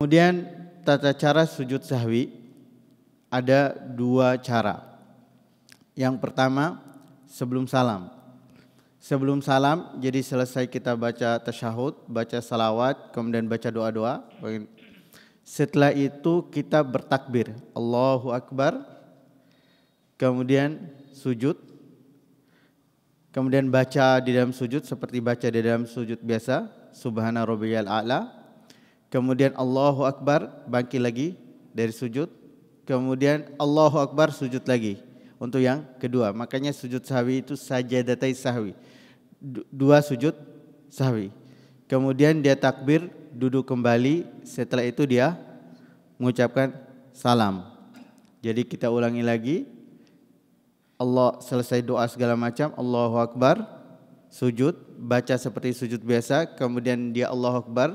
Kemudian tata cara sujud sahwi ada dua cara. Yang pertama sebelum salam. Sebelum salam, jadi selesai kita baca tasyahud, baca salawat, kemudian baca doa-doa. Setelah itu kita bertakbir, Allahu Akbar. Kemudian sujud. Kemudian baca di dalam sujud seperti baca di dalam sujud biasa subhana rabbiyal a'la. Kemudian Allahu akbar, bangkit lagi dari sujud. Kemudian Allahu akbar sujud lagi untuk yang kedua. Makanya sujud sahwi itu sajadatai sahwi. Dua sujud sahwi. Kemudian dia takbir, duduk kembali. Setelah itu dia mengucapkan salam. Jadi kita ulangi lagi. Allah selesai doa segala macam, Allahu akbar sujud, baca seperti sujud biasa, kemudian dia Allah Akbar,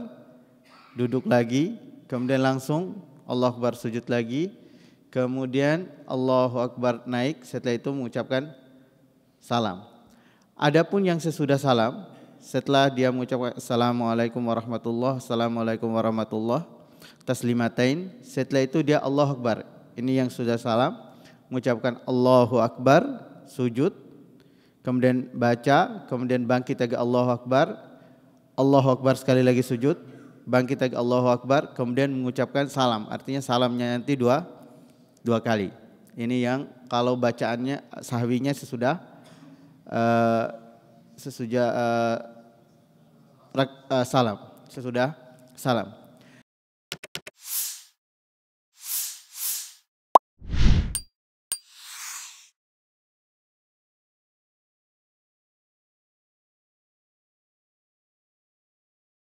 duduk lagi, kemudian langsung Allah Akbar sujud lagi, kemudian Allah Akbar naik, setelah itu mengucapkan salam. Adapun yang sesudah salam, setelah dia mengucapkan Assalamualaikum warahmatullahi Assalamualaikum warahmatullahi Taslimatain, setelah itu dia Allah Akbar. Ini yang sudah salam, mengucapkan Allahu Akbar, sujud, kemudian baca, kemudian bangkit agak Allahu Akbar, Allahu Akbar sekali lagi sujud, bangkit agak Allahu Akbar, kemudian mengucapkan salam. Artinya salamnya nanti dua, dua kali. Ini yang kalau bacaannya sahwinya sesudah uh, sesudah uh, salam, sesudah salam.